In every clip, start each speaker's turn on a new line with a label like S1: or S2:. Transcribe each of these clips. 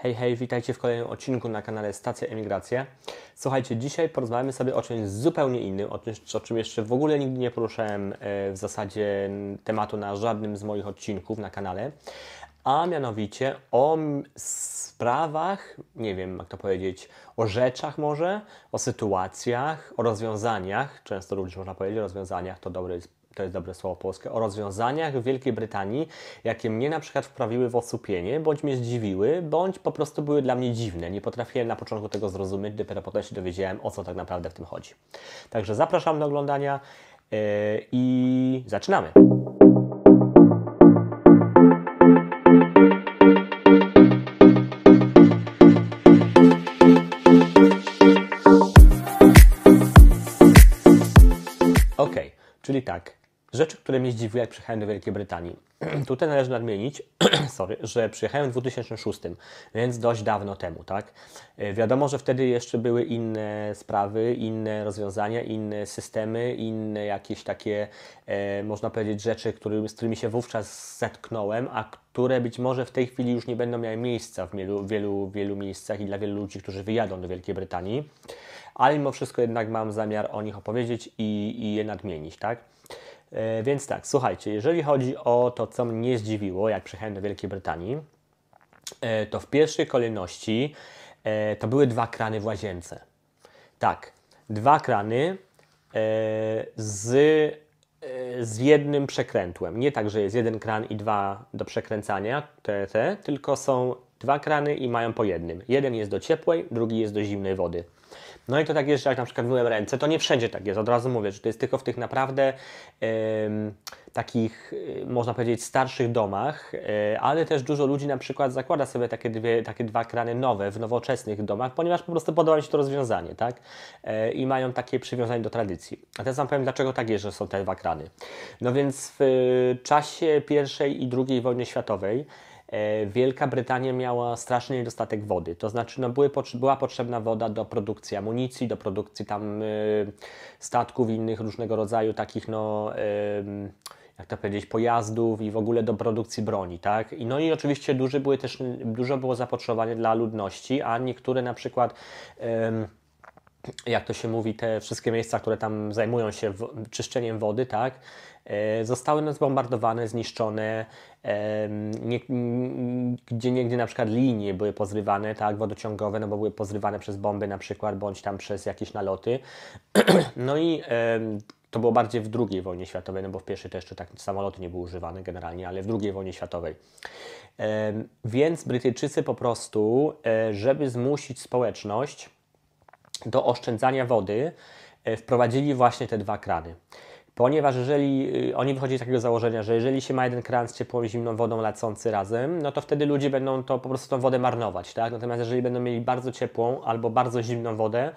S1: Hej, hej, witajcie w kolejnym odcinku na kanale Stacja Emigracja. Słuchajcie, dzisiaj porozmawiamy sobie o czymś zupełnie innym, o czymś, o czym jeszcze w ogóle nigdy nie poruszałem e, w zasadzie tematu na żadnym z moich odcinków na kanale, a mianowicie o sprawach, nie wiem jak to powiedzieć, o rzeczach może, o sytuacjach, o rozwiązaniach, często również można powiedzieć o rozwiązaniach, to dobry jest to jest dobre słowo polskie, o rozwiązaniach w Wielkiej Brytanii, jakie mnie na przykład wprawiły w osłupienie, bądź mnie zdziwiły, bądź po prostu były dla mnie dziwne. Nie potrafiłem na początku tego zrozumieć, dopiero potem się dowiedziałem, o co tak naprawdę w tym chodzi. Także zapraszam do oglądania yy, i zaczynamy. Czyli tak, Rzeczy, które mnie zdziwiły, jak przyjechałem do Wielkiej Brytanii. Tutaj należy nadmienić, sorry, że przyjechałem w 2006, więc dość dawno temu, tak? E, wiadomo, że wtedy jeszcze były inne sprawy, inne rozwiązania, inne systemy, inne jakieś takie, e, można powiedzieć, rzeczy, który, z którymi się wówczas zetknąłem, a które być może w tej chwili już nie będą miały miejsca w wielu, wielu, wielu miejscach i dla wielu ludzi, którzy wyjadą do Wielkiej Brytanii. Ale mimo wszystko jednak mam zamiar o nich opowiedzieć i, i je nadmienić, tak? E, więc tak, słuchajcie, jeżeli chodzi o to, co mnie zdziwiło, jak przyjechałem do Wielkiej Brytanii, e, to w pierwszej kolejności e, to były dwa krany w łazience. Tak, dwa krany z, z jednym przekrętłem. Nie tak, że jest jeden kran i dwa do przekręcania, te, te, tylko są dwa krany i mają po jednym. Jeden jest do ciepłej, drugi jest do zimnej wody. No i to tak jest, że jak na przykład myłem ręce, to nie wszędzie tak jest, od razu mówię, że to jest tylko w tych naprawdę yy, takich, yy, można powiedzieć, starszych domach, yy, ale też dużo ludzi na przykład zakłada sobie takie, dwie, takie dwa krany nowe w nowoczesnych domach, ponieważ po prostu podoba mi się to rozwiązanie, tak? E, I mają takie przywiązanie do tradycji. A teraz Wam powiem, dlaczego tak jest, że są te dwa krany. No więc w czasie I i II wojny światowej E, Wielka Brytania miała straszny niedostatek wody, to znaczy no, były, była potrzebna woda do produkcji amunicji, do produkcji tam e, statków innych różnego rodzaju takich no jak to powiedzieć, pojazdów i w ogóle do produkcji broni, tak? I no i oczywiście duży były też, dużo było zapotrzebowanie dla ludności, a niektóre na przykład jak to się mówi, te wszystkie miejsca, które tam zajmują się czyszczeniem wody, tak, e, zostały zbombardowane, zniszczone, e, nie, gdzie niegdzie na przykład linie były pozrywane, tak, wodociągowe, no bo były pozrywane przez bomby na przykład, bądź tam przez jakieś naloty. No i e, to było bardziej w II wojnie światowej, no bo w pierwszej też jeszcze tak samoloty nie były używane generalnie, ale w II wojnie światowej. Więc Brytyjczycy po prostu, żeby zmusić społeczność, do oszczędzania wody e, wprowadzili właśnie te dwa krany. Ponieważ jeżeli y, oni wychodzi z takiego założenia, że jeżeli się ma jeden kran z ciepłą i zimną wodą lacący razem, no to wtedy ludzie będą to po prostu tą wodę marnować, tak? Natomiast jeżeli będą mieli bardzo ciepłą albo bardzo zimną wodę,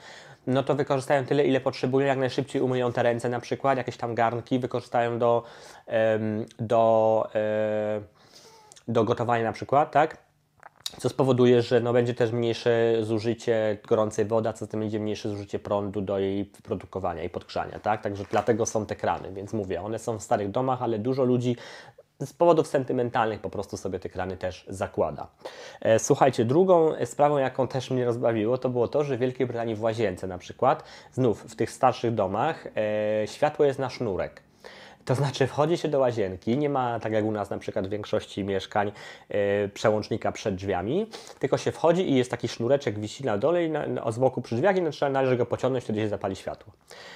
S1: no to wykorzystają tyle, ile potrzebują, jak najszybciej umyją te ręce na przykład, jakieś tam garnki wykorzystają do, do, e, do gotowania na przykład, tak? co spowoduje, że no, będzie też mniejsze zużycie gorącej wody, a co tym będzie mniejsze zużycie prądu do jej wyprodukowania i podgrzania, tak? Także dlatego są te krany, więc mówię, one są w starych domach, ale dużo ludzi z powodów sentymentalnych po prostu sobie te krany też zakłada. E, słuchajcie, drugą sprawą, jaką też mnie rozbawiło, to było to, że w Wielkiej Brytanii w łazience na przykład, znów w tych starszych domach, e, światło jest na sznurek. To znaczy wchodzi się do łazienki, nie ma tak jak u nas na przykład w większości mieszkań yy, przełącznika przed drzwiami, tylko się wchodzi i jest taki sznureczek wisi na dole i na, na, z boku przy drzwiach i na, należy go pociągnąć, wtedy się zapali światło.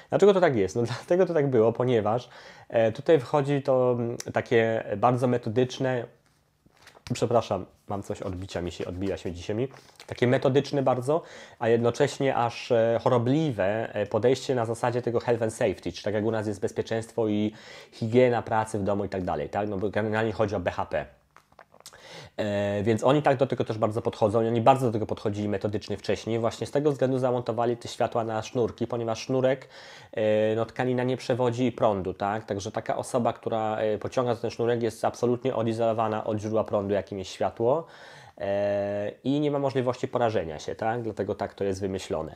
S1: Dlaczego to tak jest? No dlatego to tak było, ponieważ yy, tutaj wchodzi to takie bardzo metodyczne przepraszam, mam coś odbicia mi się, odbija się dzisiaj mi. Takie metodyczne bardzo, a jednocześnie aż e, chorobliwe e, podejście na zasadzie tego health and safety, czy tak jak u nas jest bezpieczeństwo i higiena pracy w domu i tak dalej, tak? No bo generalnie chodzi o BHP. E, więc oni tak do tego też bardzo podchodzą i oni bardzo do tego podchodzili metodycznie wcześniej. Właśnie z tego względu zamontowali te światła na sznurki, ponieważ sznurek, e, no tkanina nie przewodzi prądu, tak? Także taka osoba, która e, pociąga ten sznurek jest absolutnie odizolowana od źródła prądu, jakim jest światło. E, i nie ma możliwości porażenia się, tak? dlatego tak to jest wymyślone.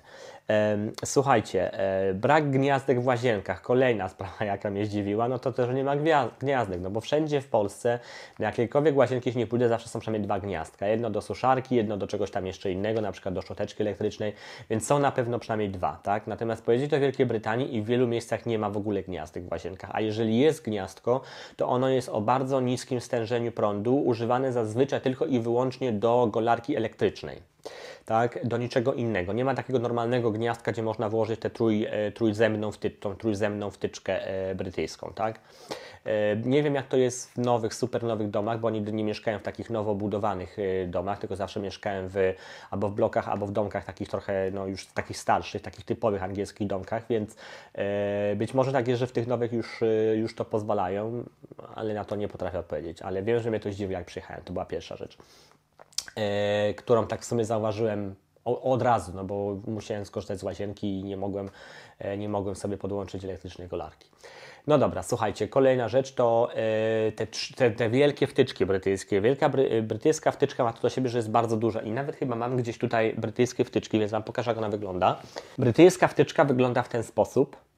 S1: E, słuchajcie, e, brak gniazdek w łazienkach, kolejna sprawa, jaka mnie zdziwiła, no to też, że nie ma gniazdek, no bo wszędzie w Polsce na jakiekolwiek łazienki się nie pójdę, zawsze są przynajmniej dwa gniazdka, jedno do suszarki, jedno do czegoś tam jeszcze innego, na przykład do szczoteczki elektrycznej, więc są na pewno przynajmniej dwa, tak? Natomiast pojedziecie do Wielkiej Brytanii i w wielu miejscach nie ma w ogóle gniazdek w łazienkach, a jeżeli jest gniazdko, to ono jest o bardzo niskim stężeniu prądu, używane zazwyczaj tylko i wyłącznie do golarki elektrycznej. Tak, do niczego innego. Nie ma takiego normalnego gniazdka, gdzie można włożyć tę trój, e, trójzemną, wty, tą trójzemną wtyczkę e, brytyjską. Tak? E, nie wiem, jak to jest w nowych, super nowych domach, bo oni nie mieszkają w takich nowo budowanych domach, tylko zawsze mieszkałem w, albo w blokach, albo w domkach takich trochę, no już takich starszych, takich typowych angielskich domkach, więc być może tak jest, że w tych nowych już, już to pozwalają, ale na to nie potrafię odpowiedzieć. Ale wiem, że mnie to zdziwiło, jak przyjechałem. To była pierwsza rzecz e, którą tak w sumie zauważyłem od razu, no bo musiałem skorzystać z łazienki i nie mogłem, e, nie mogłem sobie podłączyć elektrycznej kolarki. No dobra, słuchajcie, kolejna rzecz to e, te, te, te wielkie wtyczki brytyjskie. Wielka bry, brytyjska wtyczka ma to do siebie, że jest bardzo duża i nawet chyba mam gdzieś tutaj brytyjskie wtyczki, więc Wam pokażę, jak ona wygląda. Brytyjska wtyczka wygląda w ten sposób.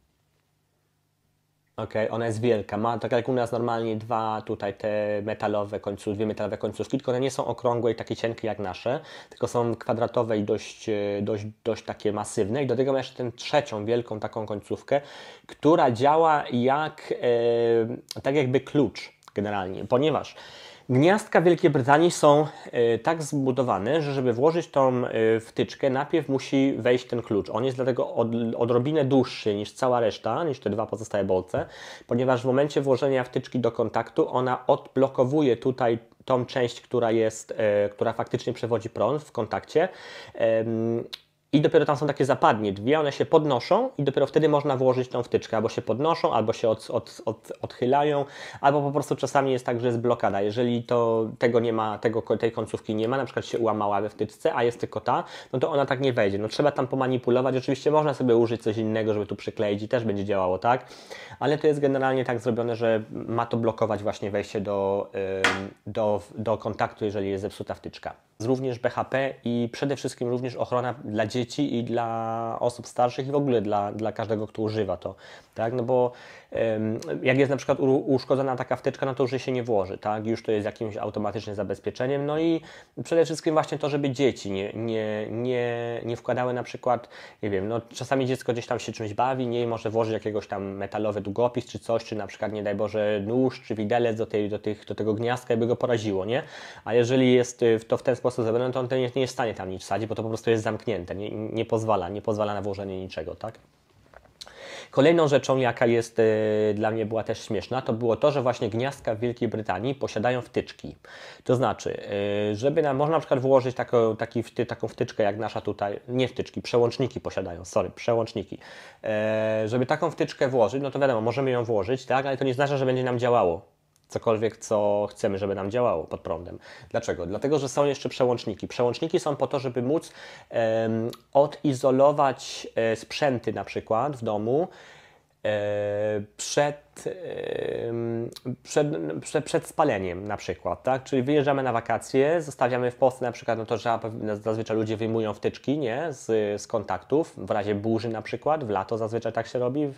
S1: Okej, okay, ona jest wielka. Ma tak jak u nas normalnie dwa tutaj te metalowe końcówki, dwie metalowe końcówki, tylko one nie są okrągłe i takie cienkie jak nasze, tylko są kwadratowe i dość, e, dość, dość takie masywne. I do tego ma jeszcze tę trzecią wielką taką końcówkę, która działa jak, e, tak jakby klucz generalnie, ponieważ Gniazdka Wielkiej Brytanii są e, tak zbudowane, że żeby włożyć tą e, wtyczkę, najpierw musi wejść ten klucz. On jest dlatego od, odrobinę dłuższy niż cała reszta, niż te dwa pozostałe bolce, ponieważ w momencie włożenia wtyczki do kontaktu ona odblokowuje tutaj tą część, która jest, e, która faktycznie przewodzi prąd w kontakcie i dopiero tam są takie zapadnie drzwi, one się podnoszą i dopiero wtedy można włożyć tą wtyczkę, albo się podnoszą, albo się od, od, od, odchylają, albo po prostu czasami jest tak, że jest blokada. Jeżeli to tego nie ma, tego, tej końcówki nie ma, na przykład się ułamała we wtyczce, a jest tylko ta, no to ona tak nie wejdzie. No trzeba tam pomanipulować, oczywiście można sobie użyć coś innego, żeby tu przykleić i też będzie działało, tak? Ale to jest generalnie tak zrobione, że ma to blokować właśnie wejście do, do, do kontaktu, jeżeli jest zepsuta wtyczka. Również BHP i przede wszystkim również ochrona dla dzieci dzieci i dla osób starszych i w ogóle dla, dla każdego, kto używa to, tak? No bo jak jest na przykład uszkodzona taka wtyczka, no to już się nie włoży, tak? Już to jest jakimś automatycznym zabezpieczeniem. No i przede wszystkim właśnie to, żeby dzieci nie, nie, nie, nie wkładały na przykład, nie wiem, no czasami dziecko gdzieś tam się czymś bawi, nie może włożyć jakiegoś tam metalowy długopis czy coś, czy na przykład, nie daj Boże, nóż czy widelec do, tej, do, tych, do tego gniazdka by go poraziło, nie? A jeżeli jest y, to w ten sposób zrobione, no to on nie, nie jest w stanie tam nic wsadzić, bo to po prostu jest zamknięte, nie, nie pozwala, nie pozwala na włożenie niczego, tak? Kolejną rzeczą, jaka jest e, dla mnie była też śmieszna, to było to, że właśnie gniazdka w Wielkiej Brytanii posiadają wtyczki. To znaczy, e, żeby na, można na przykład włożyć taką, taki taką wtyczkę jak nasza tutaj, nie wtyczki, przełączniki posiadają, sorry, przełączniki. E, żeby taką wtyczkę włożyć, no to wiadomo, możemy ją włożyć, tak, ale to nie znaczy, że będzie nam działało cokolwiek, co chcemy, żeby nam działało pod prądem. Dlaczego? Dlatego, że są jeszcze przełączniki. Przełączniki są po to, żeby móc um, odizolować e, sprzęty na przykład w domu e, przed przed, przed, przed, spaleniem na przykład, tak? Czyli wyjeżdżamy na wakacje, zostawiamy w Polsce na przykład, no to że no zazwyczaj ludzie wyjmują wtyczki, nie? Z, z kontaktów, w razie burzy na przykład, w lato zazwyczaj tak się robi,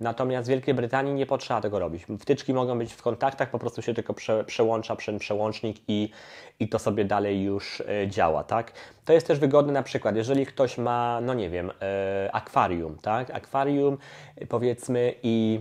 S1: natomiast w Wielkiej Brytanii nie potrzeba tego robić. Wtyczki mogą być w kontaktach, po prostu się tylko prze, przełącza przez przełącznik i, i to sobie dalej już e, działa, tak? To jest też wygodne na przykład, jeżeli ktoś ma, no nie wiem, e, akwarium, tak? Akwarium powiedzmy i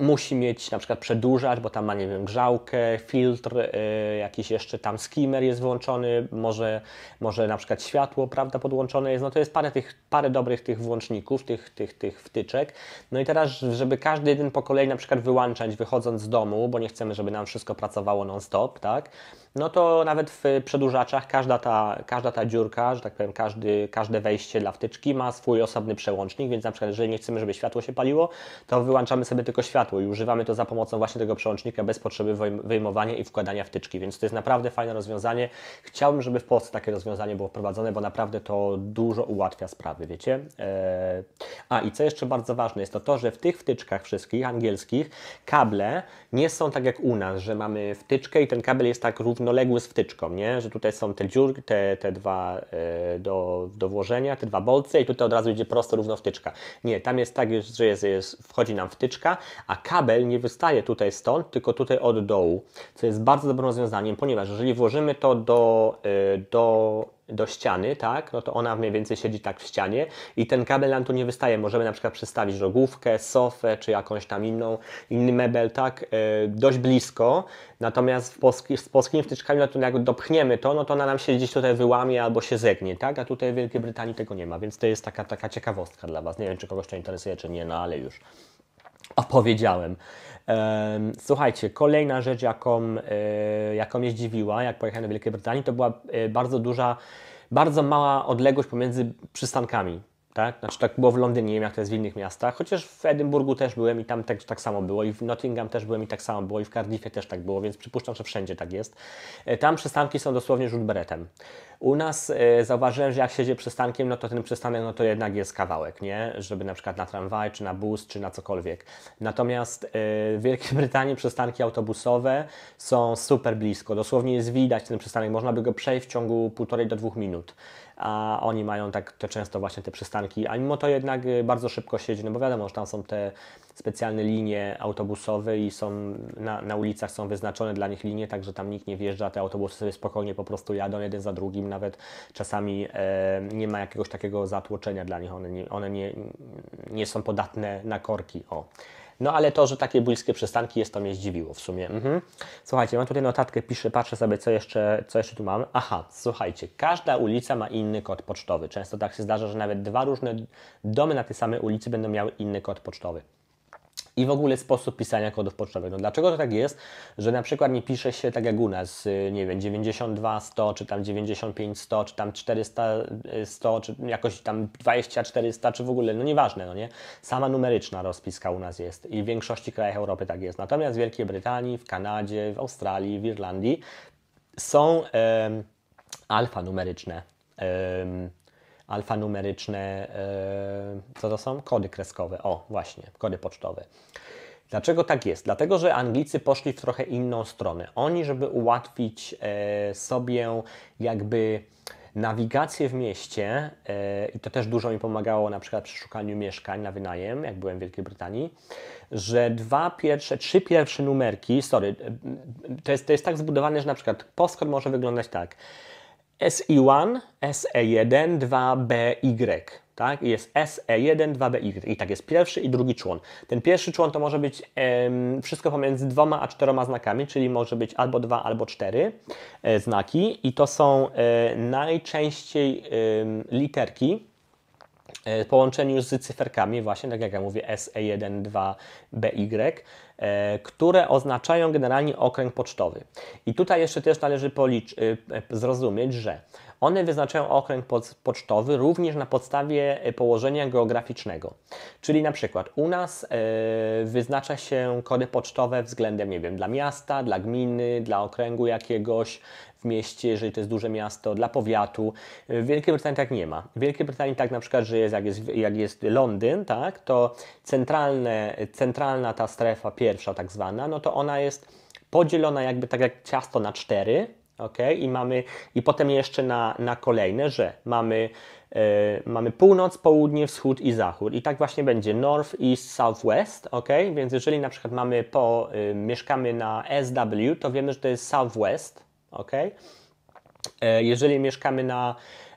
S1: musi mieć na przykład przedłużacz, bo tam ma, nie wiem, grzałkę, filtr, y, jakiś jeszcze tam skimmer jest włączony, może, może na przykład światło, prawda, podłączone jest, no to jest parę, tych, parę dobrych tych włączników, tych, tych, tych wtyczek. No i teraz, żeby każdy jeden po kolei na przykład wyłączać wychodząc z domu, bo nie chcemy, żeby nam wszystko pracowało non-stop, tak, no to nawet w przedłużaczach każda ta, każda ta dziurka, że tak powiem, każdy, każde wejście dla wtyczki ma swój osobny przełącznik, więc na przykład, jeżeli nie chcemy, żeby światło się paliło, to wyłączamy sobie tylko światło, światło i używamy to za pomocą właśnie tego przełącznika bez potrzeby wyjmowania i wkładania wtyczki, więc to jest naprawdę fajne rozwiązanie. Chciałbym, żeby w Polsce takie rozwiązanie było wprowadzone, bo naprawdę to dużo ułatwia sprawy, wiecie? E, a i co jeszcze bardzo ważne jest to to, że w tych wtyczkach wszystkich angielskich kable nie są tak jak u nas, że mamy wtyczkę i ten kabel jest tak równoległy z wtyczką, nie? Że tutaj są te dziurki, te, te dwa e, do, do włożenia, te dwa bolce i tutaj od razu idzie prosto równo wtyczka. Nie, tam jest tak, że jest, jest, wchodzi nam wtyczka, a kabel nie wystaje tutaj stąd, tylko tutaj od dołu, co jest bardzo dobrym rozwiązaniem, ponieważ jeżeli włożymy to do, y, do, do ściany, tak, no to ona mniej więcej siedzi tak w ścianie i ten kabel nam tu nie wystaje. Możemy na przykład przystawić rogówkę, sofę czy jakąś tam inną, inny mebel, tak, y, dość blisko. Natomiast w polski, z polskimi wtyczkami, no to jak dopchniemy to, no to ona nam się gdzieś tutaj wyłamie albo się zegnie, tak, a tutaj w Wielkiej Brytanii tego nie ma, więc to jest taka, taka ciekawostka dla Was. Nie wiem, czy kogoś to interesuje, czy nie, no ale już opowiedziałem. Słuchajcie, kolejna rzecz, jaką, e, jaką mnie zdziwiła, jak pojechałem do Wielkiej Brytanii, to była e, bardzo duża, bardzo mała odległość pomiędzy przystankami. Tak? Znaczy, tak było w Londynie, nie wiem jak to jest w innych miastach, chociaż w Edynburgu też byłem i tam tak, tak samo było, i w Nottingham też byłem i tak samo było, i w Cardiffie też tak było, więc przypuszczam, że wszędzie tak jest. E, tam przystanki są dosłownie rzut beretem. U nas e, zauważyłem, że jak siedzie przystankiem, no to ten przystanek no to jednak jest kawałek, nie? Żeby na przykład na tramwaj, czy na bus, czy na cokolwiek. Natomiast e, w Wielkiej Brytanii przystanki autobusowe są super blisko, dosłownie jest widać ten przystanek, można by go przejść w ciągu półtorej do dwóch minut a oni mają tak te często właśnie te przystanki, a mimo to jednak y, bardzo szybko siedzi, no bo wiadomo, że tam są te specjalne linie autobusowe i są na, na ulicach są wyznaczone dla nich linie, także tam nikt nie wjeżdża, te autobusy sobie spokojnie po prostu jadą jeden za drugim, nawet czasami e, nie ma jakiegoś takiego zatłoczenia dla nich, one nie, one nie, nie są podatne na korki. O. No ale to, że takie bliskie przystanki jest, to mnie zdziwiło w sumie. Mhm. Słuchajcie, mam tutaj notatkę, piszę, patrzę sobie, co jeszcze, co jeszcze tu mam. Aha, słuchajcie, każda ulica ma inny kod pocztowy. Często tak się zdarza, że nawet dwa różne domy na tej samej ulicy będą miały inny kod pocztowy i w ogóle sposób pisania kodów pocztowych. No dlaczego to tak jest, że na przykład nie pisze się tak jak u nas, y, nie wiem, 92 100, czy tam 95 100, czy tam 400 100, y, czy jakoś tam 20 400, czy w ogóle, no nieważne, no nie? Sama numeryczna rozpiska u nas jest i w większości krajach Europy tak jest. Natomiast w Wielkiej Brytanii, w Kanadzie, w Australii, w Irlandii są e, alfanumeryczne e, alfanumeryczne, e, co to są? Kody kreskowe, o właśnie, kody pocztowe. Dlaczego tak jest? Dlatego, że Anglicy poszli w trochę inną stronę. Oni, żeby ułatwić e, sobie jakby nawigację w mieście, e, i to też dużo mi pomagało na przykład przy szukaniu mieszkań na wynajem, jak byłem w Wielkiej Brytanii, że dwa pierwsze, trzy pierwsze numerki, sorry, to jest, to jest tak zbudowane, że na przykład postcode może wyglądać tak – SI1, SE1, 2BY. Tak? I jest SE1, 2BY. I tak jest pierwszy i drugi człon. Ten pierwszy człon to może być em, wszystko pomiędzy dwoma a czteroma znakami, czyli może być albo dwa, albo cztery e, znaki. I to są e, najczęściej e, literki E, w połączeniu z cyferkami, właśnie tak jak ja mówię, SE12BY, e, które oznaczają generalnie okręg pocztowy. I tutaj jeszcze też należy e, zrozumieć, że one wyznaczają okręg pocztowy również na podstawie położenia geograficznego. Czyli na przykład u nas wyznacza się kody pocztowe względem, nie wiem, dla miasta, dla gminy, dla okręgu jakiegoś, mieście, jeżeli to jest duże miasto, dla powiatu. Y, w Wielkiej Brytanii tak nie ma. W Wielkiej Brytanii tak na przykład, że jest, jak jest, jak jest Londyn, tak, to centralne, centralna ta strefa pierwsza tak zwana, no to ona jest podzielona jakby tak jak ciasto na cztery, Okay? I, mamy, I potem jeszcze na, na kolejne, że mamy, y, mamy północ, południe, wschód i zachód. I tak właśnie będzie north, east, southwest. ok, Więc jeżeli na przykład mamy po, y, mieszkamy na SW, to wiemy, że to jest southwest ok? E, jeżeli mieszkamy na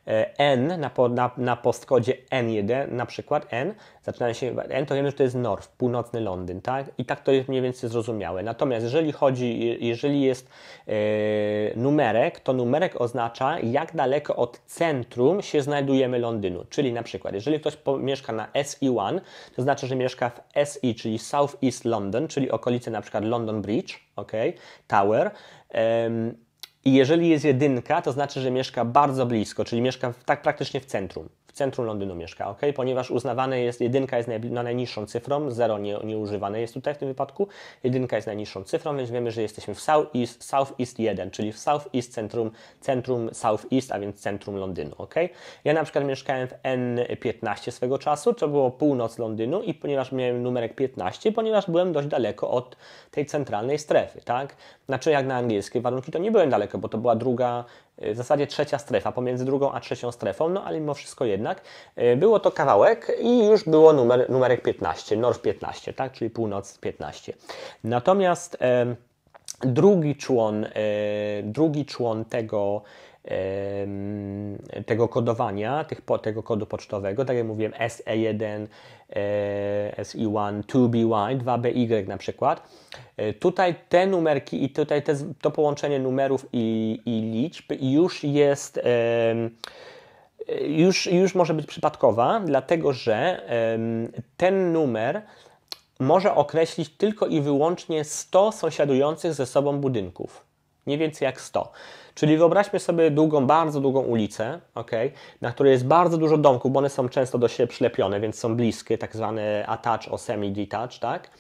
S1: e, N, na, na, na postkodzie N1, na przykład N, zaczynamy się N, to wiemy, że to jest North, północny Londyn, tak? I tak to jest mniej więcej zrozumiałe. Natomiast jeżeli chodzi, jeżeli jest yy, numerek, to numerek oznacza, jak daleko od centrum się znajdujemy Londynu. Czyli na przykład, jeżeli ktoś mieszka na SE1, to znaczy, że mieszka w SE, czyli South East London, czyli okolice na przykład London Bridge, OK, Tower, yy, i jeżeli jest jedynka, to znaczy, że mieszka bardzo blisko, czyli mieszka tak praktycznie w centrum w centrum Londynu mieszka, ok? ponieważ uznawane jest, jedynka jest na no, najniższą cyfrą, zero nie, nie używane jest tutaj w tym wypadku, jedynka jest najniższą cyfrą, więc wiemy, że jesteśmy w South East, South East 1, czyli w South East centrum, centrum South East, a więc centrum Londynu. ok? Ja na przykład mieszkałem w N15 swego czasu, to było północ Londynu i ponieważ miałem numerek 15, ponieważ byłem dość daleko od tej centralnej strefy, tak? Znaczy jak na angielskie warunki to nie byłem daleko, bo to była druga w zasadzie trzecia strefa, pomiędzy drugą a trzecią strefą, no ale mimo wszystko jednak e, było to kawałek i już było numer, numerek 15, North 15, tak, czyli północ 15. Natomiast e, drugi człon, e, drugi człon tego tego kodowania, tych, tego kodu pocztowego, tak jak mówiłem SE1, SE1, 2BY, 2BY na przykład. E, tutaj te numerki i tutaj te, to połączenie numerów i, i liczb już jest już, już może być przypadkowa, dlatego że ten numer może określić tylko i wyłącznie 100 sąsiadujących ze sobą budynków. Nie więcej jak 100. Czyli wyobraźmy sobie długą, bardzo długą ulicę, okay, na której jest bardzo dużo domków, bo one są często do siebie przylepione, więc są bliskie, tak zwane attach o semi-detach, tak?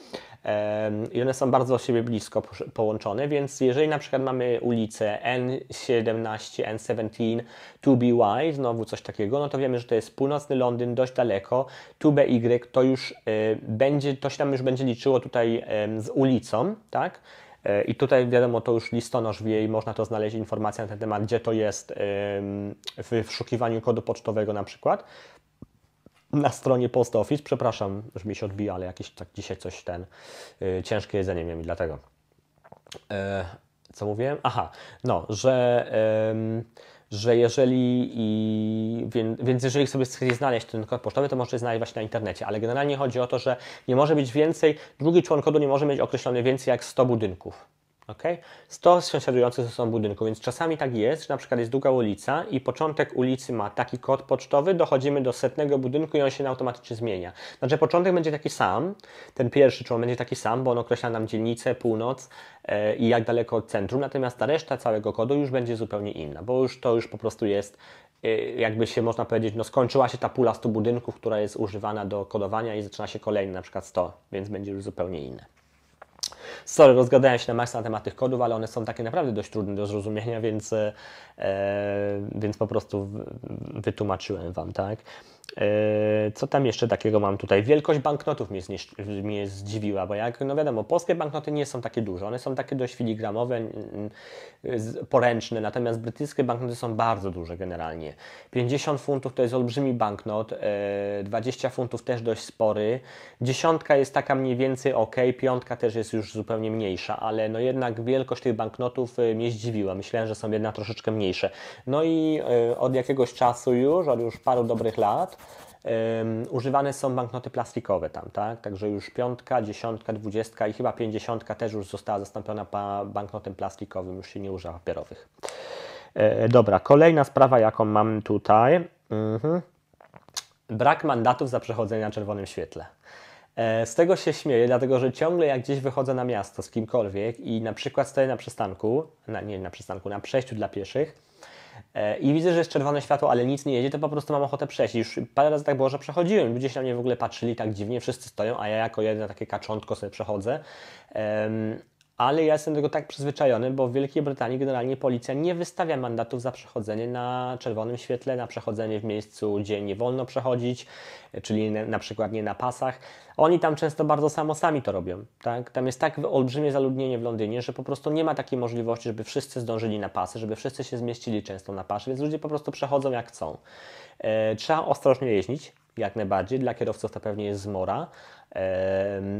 S1: I one są bardzo do siebie blisko połączone, więc jeżeli na przykład mamy ulicę N17, N17, 2BY, znowu coś takiego, no to wiemy, że to jest północny Londyn, dość daleko, 2BY to już y, będzie, to się nam już będzie liczyło tutaj z ulicą, tak? E, I tutaj wiadomo, to już listonosz wie i można to znaleźć informacje na ten temat, gdzie to jest w wyszukiwaniu kodu pocztowego na przykład. Na stronie Post Office, przepraszam, że mi się odbija, ale jakieś tak dzisiaj coś ten, e, ciężkie jedzenie miałem i dlatego. E, co mówiłem? Aha, no, że że jeżeli i, więc jeżeli sobie chcecie znaleźć ten kod pocztowy, to możecie znaleźć właśnie na internecie, ale generalnie chodzi o to, że nie może być więcej, drugi człon nie może mieć określony więcej jak 100 budynków ok? 100 sąsiadujących ze sobą budynków, więc czasami tak jest, że na przykład jest długa ulica i początek ulicy ma taki kod pocztowy, dochodzimy do setnego budynku i on się automatycznie zmienia. Znaczy początek będzie taki sam, ten pierwszy człon będzie taki sam, bo on określa nam dzielnicę, północ e, i jak daleko od centrum, natomiast ta reszta całego kodu już będzie zupełnie inna, bo już to już po prostu jest e, jakby się można powiedzieć, no skończyła się ta pula 100 budynków, która jest używana do kodowania i zaczyna się kolejny, na przykład 100, więc będzie już zupełnie inne. Sorry, rozgadałem się na maksa na temat tych kodów, ale one są takie naprawdę dość trudne do zrozumienia, więc, e, e więc po prostu wytłumaczyłem Wam, tak? Yy, co tam jeszcze takiego mam tutaj? Wielkość banknotów mnie, mnie zdziwiła, bo jak, no wiadomo, polskie banknoty nie są takie duże, one są takie dość filigramowe, poręczne, natomiast brytyjskie banknoty są bardzo duże generalnie. 50 funtów to jest olbrzymi banknot, 20 yy, funtów też dość spory, dziesiątka jest taka mniej więcej ok, piątka też jest już zupełnie mniejsza, ale no jednak wielkość tych banknotów yy, mnie zdziwiła, myślałem, że są jednak troszeczkę mniejsze. No i od jakiegoś czasu już, od już paru dobrych lat, Um, używane są banknoty plastikowe tam, tak? Także już piątka, dziesiątka, dwudziestka i chyba pięćdziesiątka też już została zastąpiona banknotem plastikowym, już się nie używa papierowych. E, dobra, kolejna sprawa, jaką mam tutaj. Mhm. Brak mandatów za przechodzenie na czerwonym świetle. E, z tego się śmieję, dlatego że ciągle jak gdzieś wychodzę na miasto z kimkolwiek i na przykład stoję na przystanku, na, nie na przystanku, na przejściu dla pieszych, E, i widzę, że jest czerwone światło, ale nic nie jedzie, to po prostu mam ochotę przejść. Już parę razy tak było, że przechodziłem. Ludzie się na mnie w ogóle patrzyli tak dziwnie, wszyscy stoją, a ja jako jedyne takie kaczątko sobie przechodzę ale ja jestem do tego tak przyzwyczajony, bo w Wielkiej Brytanii generalnie policja nie wystawia mandatów za przechodzenie na czerwonym świetle, na przechodzenie w miejscu, gdzie nie wolno przechodzić, czyli na przykład nie na pasach. Oni tam często bardzo samo sami to robią. Tak? Tam jest tak olbrzymie zaludnienie w Londynie, że po prostu nie ma takiej możliwości, żeby wszyscy zdążyli na pasy, żeby wszyscy się zmieścili często na pasze, więc ludzie po prostu przechodzą jak chcą. E, trzeba ostrożnie jeździć, jak najbardziej. Dla kierowców to pewnie jest zmora.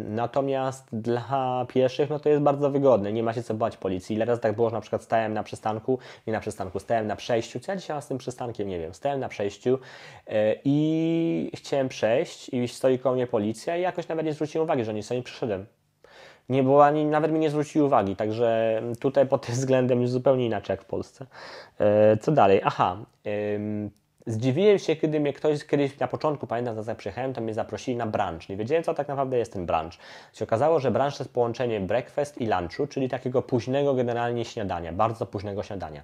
S1: Natomiast dla pieszych no to jest bardzo wygodne, nie ma się co bać policji. Ile razy tak było, że na przykład stałem na przystanku, nie na przystanku, stałem na przejściu, co ja dzisiaj mam z tym przystankiem, nie wiem, stałem na przejściu e, i chciałem przejść i stoi koło mnie policja i jakoś nawet nie zwróciłem uwagi, że nie sobie nie przyszedłem nie było ani, nawet mi nie zwrócili uwagi, także tutaj pod tym względem jest zupełnie inaczej jak w Polsce. E, co dalej? Aha, Zdziwiłem się, kiedy mnie ktoś kiedyś na początku, pamiętam, zaraz przyjechałem, to mnie zaprosili na brunch. Nie wiedziałem, co tak naprawdę jest ten brunch. Się okazało, że brunch to jest połączenie breakfast i lunchu, czyli takiego późnego generalnie śniadania, bardzo późnego śniadania.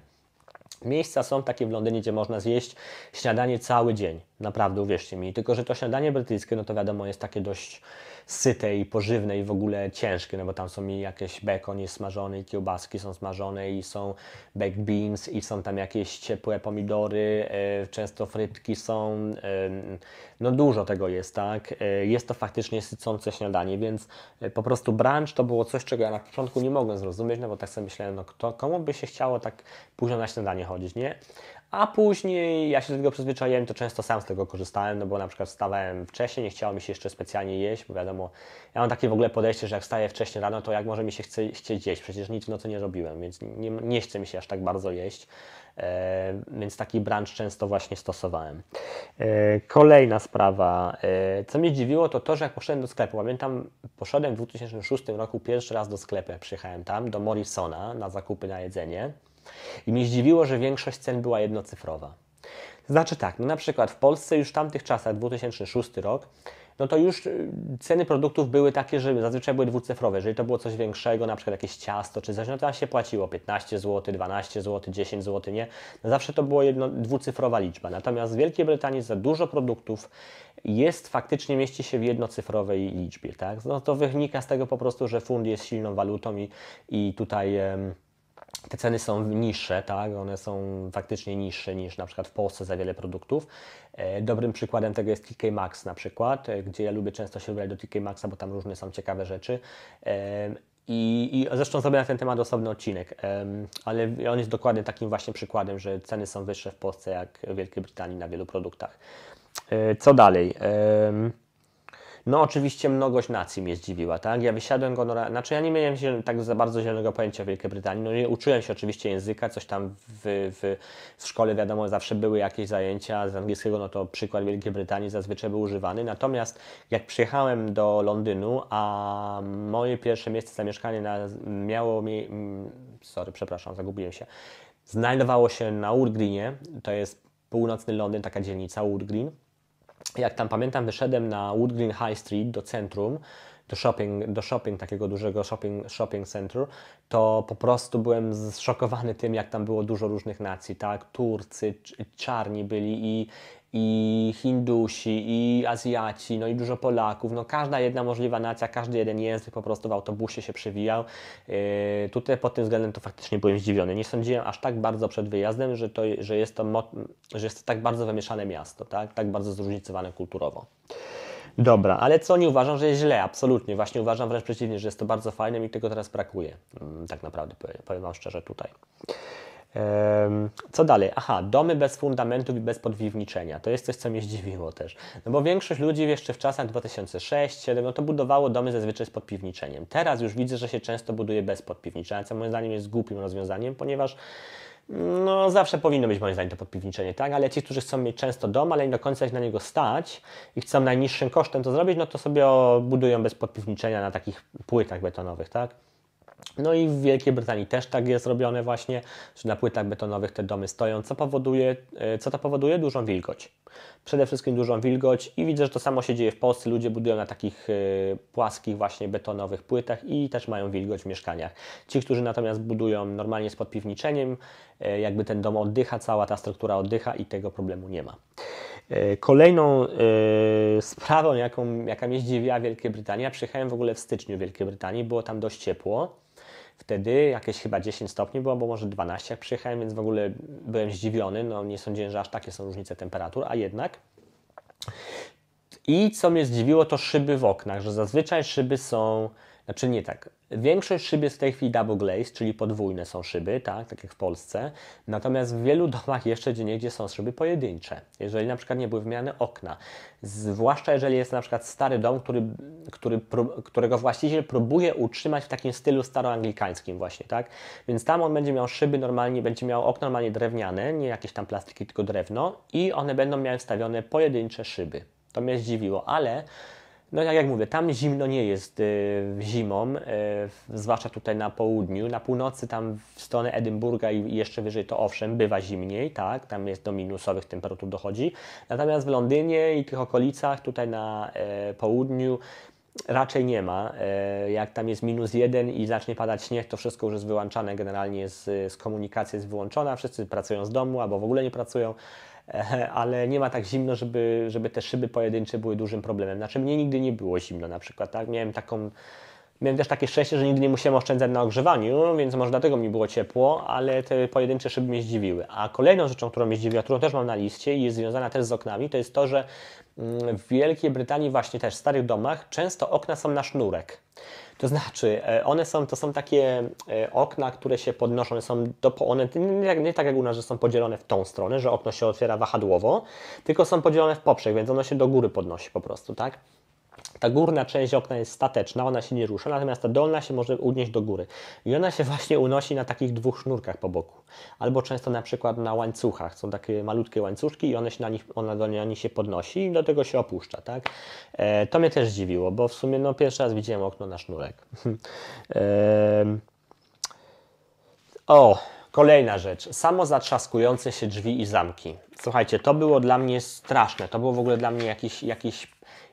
S1: Miejsca są takie w Londynie, gdzie można zjeść śniadanie cały dzień. Naprawdę, uwierzcie mi. Tylko, że to śniadanie brytyjskie, no to wiadomo, jest takie dość syte i pożywne i w ogóle ciężkie, no bo tam są i jakieś bekon jest smażony, i kiełbaski są smażone i są baked beans i są tam jakieś ciepłe pomidory, e, często frytki są, e, no dużo tego jest, tak? E, jest to faktycznie sycące śniadanie, więc po prostu brunch to było coś, czego ja na początku nie mogłem zrozumieć, no bo tak sobie myślałem, no kto, komu by się chciało tak późno na śniadanie chodzić, nie? a później ja się do tego przyzwyczaiłem, to często sam z tego korzystałem, no bo na przykład wstawałem wcześniej, nie chciało mi się jeszcze specjalnie jeść, bo wiadomo, ja mam takie w ogóle podejście, że jak wstaję wcześniej rano, to jak może mi się chce, chcieć jeść, przecież nic w nocy nie robiłem, więc nie, nie chce mi się aż tak bardzo jeść, e, więc taki brunch często właśnie stosowałem. E, kolejna sprawa, e, co mnie dziwiło, to to, że jak poszedłem do sklepu, pamiętam, poszedłem w 2006 roku pierwszy raz do sklepu, jak przyjechałem tam, do Morrisona na zakupy na jedzenie, i mnie zdziwiło, że większość cen była jednocyfrowa. Znaczy tak, no na przykład w Polsce już w tamtych czasach, 2006 rok, no to już y, ceny produktów były takie, że zazwyczaj były dwucyfrowe. Jeżeli to było coś większego, na przykład jakieś ciasto czy coś, no to się płaciło 15 zł, 12 zł, 10 zł, nie? No zawsze to była jedno, dwucyfrowa liczba. Natomiast w Wielkiej Brytanii za dużo produktów jest faktycznie, mieści się w jednocyfrowej liczbie, tak? No to wynika z tego po prostu, że fund jest silną walutą i, i tutaj te ceny są niższe, tak? one są faktycznie niższe niż na przykład w Polsce za wiele produktów. E, dobrym przykładem tego jest TK Max na przykład, e, gdzie ja lubię często się wybrać do TK Maxa, bo tam różne są ciekawe rzeczy. E, I, I zresztą zrobię na ten temat osobny odcinek, ale on jest dokładnie takim właśnie przykładem, że ceny są wyższe w Polsce jak w Wielkiej Brytanii na wielu produktach. Co dalej? No oczywiście mnogość nacji mnie zdziwiła, tak? Ja wysiadłem go, no, znaczy ja nie miałem się tak za bardzo zielonego pojęcia o Wielkiej Brytanii, no nie uczyłem się oczywiście języka, coś tam w, w, w szkole wiadomo zawsze były jakieś zajęcia z angielskiego, no to przykład Wielkiej Brytanii zazwyczaj był używany, natomiast jak przyjechałem do Londynu, a moje pierwsze miejsce zamieszkania na, miało mi, mm, sorry, przepraszam, zagubiłem się, znajdowało się na Urgrinie, to jest północny Londyn, taka dzielnica Urgrin, jak tam pamiętam, wyszedłem na Wood Green High Street do centrum, do shopping, do shopping takiego dużego shopping, shopping center, to po prostu byłem zszokowany tym, jak tam było dużo różnych nacji, tak? Turcy, czarni byli i i Hindusi, i Azjaci, no i dużo Polaków, no każda jedna możliwa nacja, każdy jeden język po prostu w autobusie się przewijał. Yy, tutaj pod tym względem to faktycznie byłem zdziwiony. Nie sądziłem aż tak bardzo przed wyjazdem, że, to, że, jest, to, że jest to tak bardzo wymieszane miasto, tak, tak bardzo zróżnicowane kulturowo. Dobra, ale co nie uważam, że jest źle, absolutnie. Właśnie uważam wręcz przeciwnie, że jest to bardzo fajne i tego teraz brakuje. Mm, tak naprawdę powiem Wam szczerze tutaj. Co dalej? Aha, domy bez fundamentów i bez podwiwniczenia. To jest coś, co mnie zdziwiło też. No bo większość ludzi jeszcze w czasach 2006-2007 no to budowało domy zazwyczaj z podpiwniczeniem. Teraz już widzę, że się często buduje bez podpiwniczenia, co moim zdaniem jest głupim rozwiązaniem, ponieważ no, zawsze powinno być moim zdaniem to podpiwniczenie, tak? Ale ci, którzy chcą mieć często dom, ale nie do końca ich na niego stać i chcą najniższym kosztem to zrobić, no to sobie budują bez podpiwniczenia na takich płytach betonowych, tak? No i w Wielkiej Brytanii też tak jest robione właśnie, że na płytach betonowych te domy stoją, co, powoduje, e, co to powoduje? Dużą wilgoć. Przede wszystkim dużą wilgoć i widzę, że to samo się dzieje w Polsce. Ludzie budują na takich e, płaskich właśnie betonowych płytach i też mają wilgoć w mieszkaniach. Ci, którzy natomiast budują normalnie z podpiwniczeniem, e, jakby ten dom oddycha, cała ta struktura oddycha i tego problemu nie ma. Kolejną sprawą, jaką, jaka mnie zdziwiła Wielkiej Brytanii, ja przyjechałem w ogóle w styczniu w Wielkiej Brytanii, było tam dość ciepło. Wtedy jakieś chyba 10 stopni było, bo może 12 jak przyjechałem, więc w ogóle byłem zdziwiony. No, nie sądziłem, że aż takie są różnice temperatur, a jednak. I co mnie zdziwiło, to szyby w oknach, że zazwyczaj szyby są, znaczy nie tak, Większość szyb jest w tej chwili double glazed, czyli podwójne są szyby, tak, tak jak w Polsce. Natomiast w wielu domach jeszcze gdzie niegdzie są szyby pojedyncze, jeżeli na przykład nie były wymiany okna. Zwłaszcza jeżeli jest na przykład stary dom, który, który, którego właściciel próbuje utrzymać w takim stylu staroanglikańskim właśnie, tak. Więc tam on będzie miał szyby normalnie, będzie miał okno normalnie drewniane, nie jakieś tam plastiki, tylko drewno i one będą miały wstawione pojedyncze szyby. To mnie zdziwiło, ale no tak jak mówię, tam zimno nie jest y, zimą, y, zwłaszcza tutaj na południu. Na północy, tam w stronę Edynburga i jeszcze wyżej, to owszem, bywa zimniej, tak, tam jest do minusowych temperatur dochodzi. Natomiast w Londynie i tych okolicach, tutaj na e, południu, raczej nie ma. E, jak tam jest minus jeden i zacznie padać śnieg, to wszystko już jest wyłączane, generalnie z, y, z komunikacji jest wyłączona, wszyscy pracują z domu albo w ogóle nie pracują. ale nie ma tak zimno, żeby, żeby te szyby pojedyncze były dużym problemem. Znaczy mnie nigdy nie było zimno na przykład, tak? Miałem taką Miałem też takie szczęście, że nigdy nie musiałem oszczędzać na ogrzewaniu, więc może dlatego mi było ciepło, ale te pojedyncze szyby mnie zdziwiły. A kolejną rzeczą, którą mnie zdziwiła, którą też mam na liście i jest związana też z oknami, to jest to, że mm, w Wielkiej Brytanii właśnie też w starych domach często okna są na sznurek. To znaczy, e, one są, to są takie e, okna, które się podnoszą, one są do, one nie, tak, nie tak jak u nas, że są podzielone w tą stronę, że okno się otwiera wahadłowo, tylko są podzielone w poprzek, więc ono się do góry podnosi po prostu, tak? Ta górna część okna jest stateczna, ona się nie rusza, natomiast ta dolna się może unieść do góry. I ona się właśnie unosi na takich dwóch sznurkach po boku. Albo często na przykład na łańcuchach. Są takie malutkie łańcuszki i one się na nich, ona do nich się podnosi i do tego się opuszcza. Tak? E, to mnie też dziwiło, bo w sumie no, pierwszy raz widziałem okno na sznurek. e, o, Kolejna rzecz, samo zatrzaskujące się drzwi i zamki. Słuchajcie, to było dla mnie straszne, to było w ogóle dla mnie jakiś, jakiś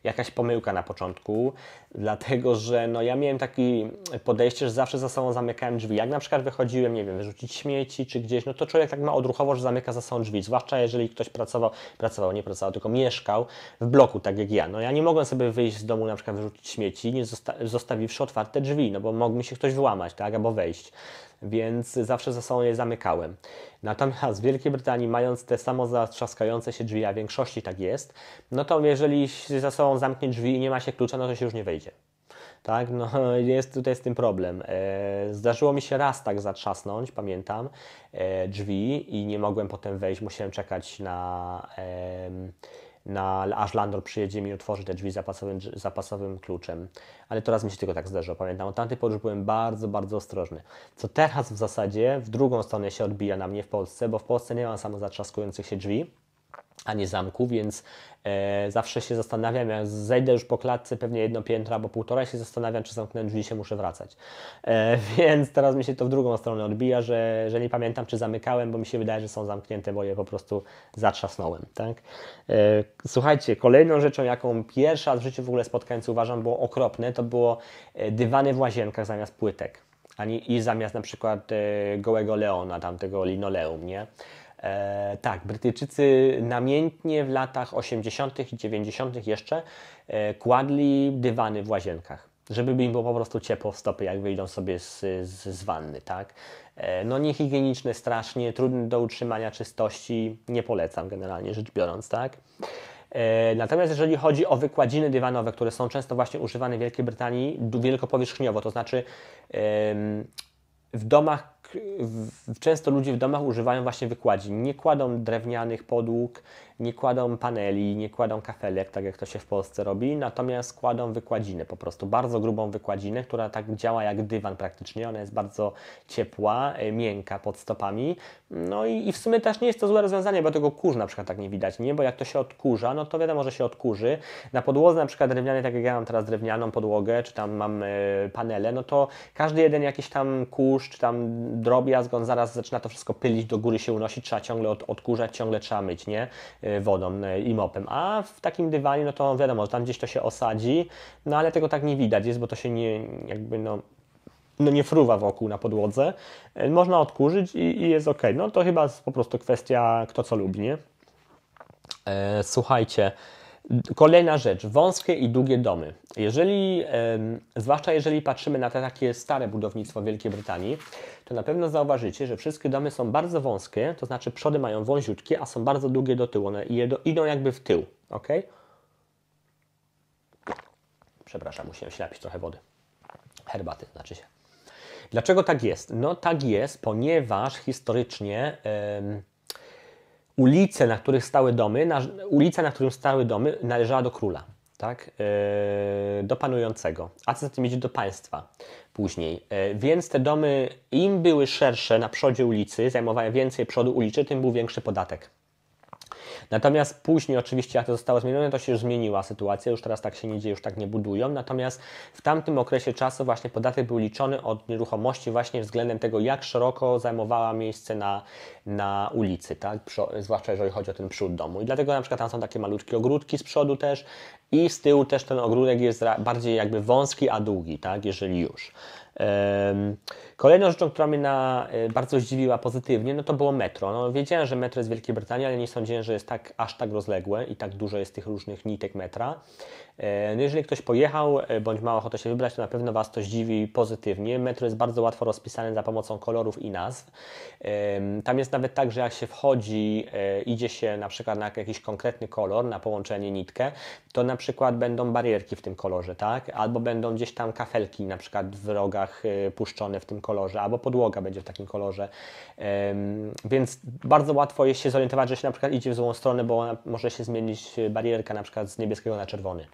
S1: jakaś pomyłka na początku, dlatego że no, ja miałem takie podejście, że zawsze za sobą zamykałem drzwi. Jak na przykład wychodziłem, nie wiem, wyrzucić śmieci czy gdzieś, no to człowiek tak ma odruchowo, że zamyka za sobą drzwi, zwłaszcza jeżeli ktoś pracował, pracował, nie pracował, tylko mieszkał w bloku, tak jak ja. No ja nie mogłem sobie wyjść z domu na przykład wyrzucić śmieci, nie zosta zostawiwszy otwarte drzwi, no bo mógł mi się ktoś wyłamać, tak, albo wejść więc zawsze za sobą je zamykałem. Natomiast w Wielkiej Brytanii, mając te samo zatrzaskające się drzwi, a w większości tak jest, no to jeżeli za sobą zamknie drzwi i nie ma się klucza, no to się już nie wejdzie. Tak, no jest tutaj z tym problem. E, zdarzyło mi się raz tak zatrzasnąć, pamiętam, e, drzwi i nie mogłem potem wejść, musiałem czekać na. E, na, aż Landor przyjedzie mi otworzy te drzwi zapasowym, zapasowym kluczem. Ale to raz mi się tylko tak zdarzyło, pamiętam. Od tamtej podróży byłem bardzo, bardzo ostrożny. Co teraz w zasadzie w drugą stronę się odbija na mnie w Polsce, bo w Polsce nie mam samozatrzaskujących się drzwi, a nie zamku, więc e, zawsze się zastanawiam, jak zejdę już po klatce pewnie jedno piętro albo półtora, się zastanawiam, czy zamknę drzwi, się muszę wracać. E, więc teraz mi się to w drugą stronę odbija, że, że nie pamiętam, czy zamykałem, bo mi się wydaje, że są zamknięte, bo je po prostu zatrzasnąłem. Tak? E, słuchajcie, kolejną rzeczą, jaką pierwsza w życiu w ogóle spotkańców uważam było okropne, to było e, dywany w łazienkach zamiast płytek. Ani, I zamiast na przykład e, gołego leona, tamtego linoleum, nie? E, tak, Brytyjczycy namiętnie w latach 80. i 90. jeszcze e, kładli dywany w łazienkach, żeby im było po prostu ciepło w stopy, jak wyjdą sobie z, z, z wanny, tak? E, no niehigieniczne strasznie, trudny do utrzymania czystości, nie polecam generalnie rzecz biorąc, tak? E, natomiast jeżeli chodzi o wykładziny dywanowe, które są często właśnie używane w Wielkiej Brytanii wielkopowierzchniowo, to znaczy w domach często ludzie w domach używają właśnie wykładzi. Nie kładą drewnianych podłóg, nie kładą paneli, nie kładą kafelek, tak jak to się w Polsce robi, natomiast kładą wykładzinę, po prostu bardzo grubą wykładzinę, która tak działa jak dywan praktycznie. Ona jest bardzo ciepła, e, miękka pod stopami. No i, i w sumie też nie jest to złe rozwiązanie, bo tego kurz na przykład tak nie widać, nie? Bo jak to się odkurza, no to wiadomo, że się odkurzy. Na podłodze na przykład drewniane tak jak ja mam teraz drewnianą podłogę, czy tam mam e, panele, no to każdy jeden jakiś tam kurz, czy tam drobiazg, on zaraz zaczyna to wszystko pylić, do góry się unosić, trzeba ciągle od, odkurzać, ciągle trzeba myć, nie? E, wodą e, i mopem, a w takim dywanie, no to wiadomo, że tam gdzieś to się osadzi, no ale tego tak nie widać jest, bo to się nie, jakby no, no nie fruwa wokół na podłodze. E, można odkurzyć i, i jest ok. No to chyba jest po prostu kwestia kto co lubi, nie? E, słuchajcie, Kolejna rzecz, wąskie i długie domy. Jeżeli, zwłaszcza jeżeli patrzymy na te takie stare budownictwo Wielkiej Brytanii, to na pewno zauważycie, że wszystkie domy są bardzo wąskie, to znaczy przody mają wąziutkie, a są bardzo długie do tyłu. One idą jakby w tył, ok? Przepraszam, musiałem się napić trochę wody. Herbaty, znaczy się. Dlaczego tak jest? No tak jest, ponieważ historycznie um, ulice, na których stały domy, na, ulica, na którym stały domy, należała do króla tak? E, do panującego, a co za tym idzie do państwa później. E, więc te domy, im były szersze na przodzie ulicy, zajmowały więcej przodu ulicy, tym był większy podatek. Natomiast później oczywiście jak to zostało zmienione, to się już zmieniła sytuacja, już teraz tak się nie dzieje, już tak nie budują. Natomiast w tamtym okresie czasu właśnie podatek był liczony od nieruchomości właśnie względem tego, jak szeroko zajmowała miejsce na, na ulicy, tak? zwłaszcza jeżeli chodzi o ten przód domu. I dlatego na przykład tam są takie malutkie ogródki z przodu też i z tyłu też ten ogródek jest bardziej jakby wąski, a długi, tak? jeżeli już. Um, Kolejną rzeczą, która mnie na, y, bardzo zdziwiła pozytywnie, no to było metro. No, wiedziałem, że metro jest w Wielkiej Brytanii, ale nie sądziłem, że jest tak, aż tak rozległe i tak dużo jest tych różnych nitek metra. E, no, jeżeli ktoś pojechał e, bądź ma ochotę się wybrać, to na pewno Was to zdziwi pozytywnie. Metro jest bardzo łatwo rozpisane za pomocą kolorów i nazw. E, tam jest nawet tak, że jak się wchodzi, idzie się na przykład na jakiś konkretny kolor, na połączenie nitkę, to na przykład będą barierki w tym kolorze, tak? Albo będą gdzieś tam kafelki na przykład w rogach puszczone w tym kolorze kolorze, albo podłoga będzie w takim kolorze. Więc bardzo łatwo jest się zorientować, że się na przykład idzie w złą stronę, bo może się zmienić barierka na przykład z niebieskiego na czerwony.